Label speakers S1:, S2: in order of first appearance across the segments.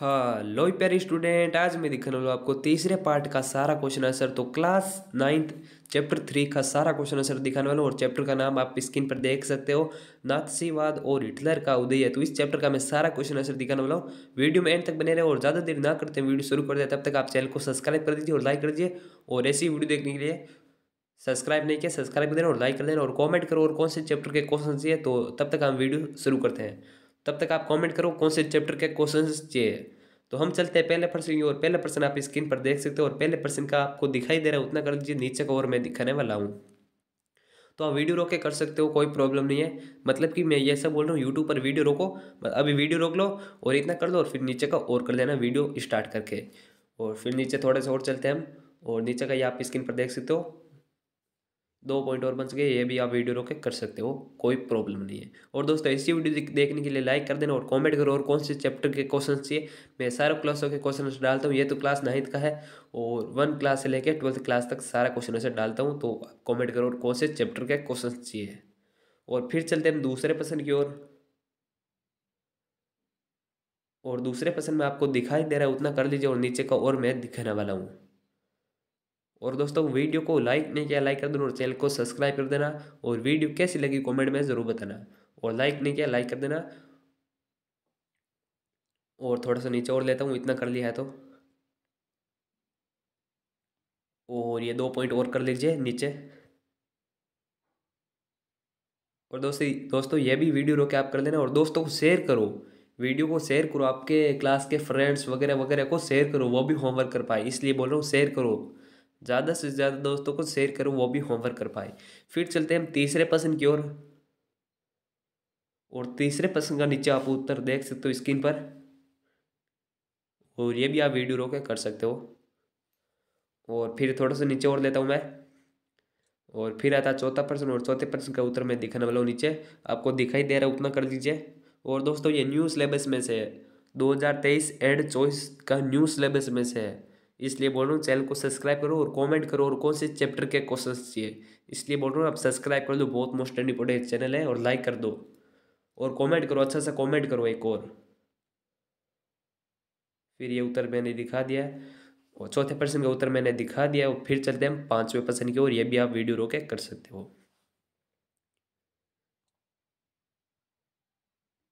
S1: हाँ लोई प्यारी स्टूडेंट आज मैं दिखाने वाला आपको तीसरे पार्ट का सारा क्वेश्चन आंसर तो क्लास नाइन्थ चैप्टर थ्री का सारा क्वेश्चन आंसर दिखाने वाला हूँ और चैप्टर का नाम आप स्क्रीन पर देख सकते हो नाथसीवाद और हिटलर का उदय है तो इस चैप्टर का मैं सारा क्वेश्चन आंसर दिखाने वाला हूँ वीडियो में एंड तक बने रहे और ज़्यादा देर ना करते हैं वीडियो शुरू कर दिया तब तक आप चैनल को सब्सक्राइब कर दीजिए और लाइक कर दीजिए और ऐसी वीडियो देखने के लिए सब्सक्राइब नहीं किया सब्सक्राइब कर देना और लाइक कर देना और कॉमेंट करो और कौन से चैप्टर के क्वेश्चन चाहिए तो तब तक हम वीडियो शुरू करते हैं तब तक आप कमेंट करो कौन से चैप्टर के क्वेश्चन चाहिए तो हम चलते हैं पहले प्रश्न की और पहले प्रश्न आप स्क्रीन पर देख सकते हो और पहले प्रश्न का आपको दिखाई दे रहा है उतना कर लीजिए नीचे का और मैं दिखाने वाला हूँ तो आप वीडियो रोक के कर सकते हो कोई प्रॉब्लम नहीं है मतलब कि मैं ये सब बोल रहा हूँ यूट्यूब पर वीडियो रोको अभी वीडियो रोक लो और इतना कर लो और फिर नीचे का और कर देना वीडियो स्टार्ट करके और फिर नीचे थोड़े से और चलते हैं हम और नीचे का ये आप स्क्रीन पर देख सकते हो दो पॉइंट और बन सके ये भी आप वीडियो रोके कर सकते हो कोई प्रॉब्लम नहीं है और दोस्तों ऐसी वीडियो देखने के लिए लाइक कर देना और कमेंट करो और कौन से चैप्टर के क्वेश्चन चाहिए मैं सारे क्लासों के क्वेश्चन डालता हूँ ये तो क्लास नाइन्थ का है और वन क्लास से लेकर ट्वेल्थ क्लास तक सारा क्वेश्चन ऐसे डालता हूँ तो कॉमेंट करो और कौन से चैप्टर के क्वेश्चन चाहिए और फिर चलते हम दूसरे पसंद की ओर और दूसरे पसंद में आपको दिखाई दे रहा है उतना कर लीजिए और नीचे का और मैं दिखाने वाला हूँ और दोस्तों वीडियो को लाइक नहीं किया लाइक कर देना और चैनल को सब्सक्राइब कर देना और वीडियो कैसी लगी कमेंट में ज़रूर बताना और लाइक नहीं किया लाइक कर देना और थोड़ा सा नीचे और लेता हूँ इतना कर लिया है तो और ये दो पॉइंट और कर लीजिए नीचे और दोस्तों दोस्तों ये भी वीडियो रोके आप कर देना और दोस्तों को शेयर करो वीडियो को शेयर करो आपके क्लास के फ्रेंड्स वगैरह वगैरह को शेयर करो वो भी होमवर्क कर पाए इसलिए बोल रहा हूँ शेयर करो ज़्यादा से ज़्यादा दोस्तों को शेयर करो वो भी होमवर्क कर पाए फिर चलते हैं हम तीसरे पर्सन की ओर और तीसरे पर्सन का नीचे आप उत्तर देख सकते हो स्क्रीन पर और ये भी आप वीडियो रोके कर सकते हो और फिर थोड़ा सा नीचे और लेता हूँ मैं और फिर आता चौथा प्रश्न और चौथे प्रश्न का उत्तर मैं दिखाने वाला हूँ नीचे आपको दिखाई दे रहा है उतना कर दीजिए और दोस्तों ये न्यू सिलेबस में से है दो हज़ार तेईस एड चॉइस का न्यू सिलेबस में से है इसलिए बोल रहा हूँ चैनल को सब्सक्राइब करो और कमेंट करो और कौन से चैप्टर के क्वेश्चन चाहिए इसलिए बोल रहा हूँ आप सब्सक्राइब कर दो बहुत मोस्ट इम्पोर्टेंट चैनल है और लाइक कर दो और कमेंट करो अच्छा सा कमेंट करो एक और फिर ये उत्तर मैंने दिखा दिया और चौथे प्रश्न का उत्तर मैंने दिखा दिया और फिर चलते हैं हम पाँचवें प्रश्न की और ये भी आप वीडियो रोके कर सकते हो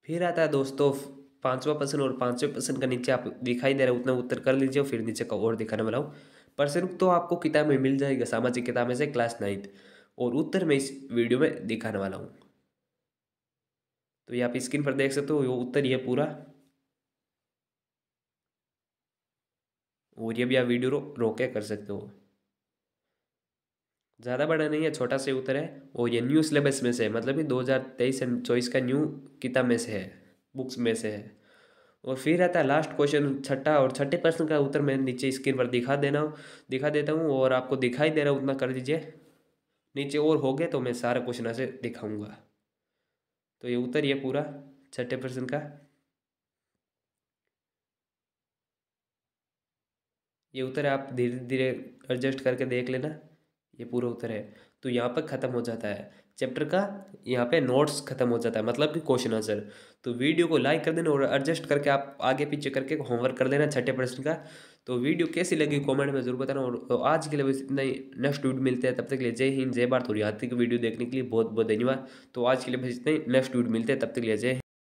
S1: फिर आता है दोस्तों पाँचवा प्रश्न और पाँचवें प्रश्न का नीचे आप दिखाई दे रहा है उतना उत्तर कर लीजिए और फिर नीचे का और दिखाने वाला हूँ प्रश्न तो आपको किताब में मिल जाएगा सामाजिक किताब में से क्लास नाइन्थ और उत्तर मैं इस वीडियो में दिखाने वाला हूँ तो ये आप स्क्रीन पर देख सकते हो ये उत्तर ये पूरा और ये भी आप वीडियो रो, रोके कर सकते हो ज़्यादा बड़ा नहीं है छोटा से उत्तर है और ये न्यू सिलेबस में से मतलब ये दो हज़ार तेईस एंड चौबीस का न्यू किताब में से है बुक्स में से है और फिर रहता है लास्ट क्वेश्चन छठा और छठे प्रश्न का उत्तर मैं नीचे स्क्रीन पर दिखा देना दिखा देता हूँ और आपको दिखाई दे रहा उतना कर दीजिए नीचे और हो गए तो मैं सारा क्वेश्चन ऐसे दिखाऊंगा तो ये उत्तर ये पूरा छठे प्रश्न का ये उत्तर आप धीरे धीरे एडजस्ट करके देख लेना ये पूरा उत्तर है तो यहाँ पर ख़त्म हो जाता है चैप्टर का यहाँ पे नोट्स खत्म हो जाता है मतलब कि क्वेश्चन आंसर तो वीडियो को लाइक कर देना और एडजस्ट करके आप आगे पीछे करके होमवर्क कर देना छठे प्रश्न का तो वीडियो कैसी लगी कमेंट में जरूर बताना और तो आज के लिए बस इतना ही नेक्स्ट वीडियो मिलते हैं तब तक के लिए जय हिंद जय भारत और यहाँ तक वीडियो देखने के लिए बहुत बहुत धन्यवाद तो आज के लिए बस इतना ही नेक्स्ट वीडियो मिलते हैं तब तक के लिए जय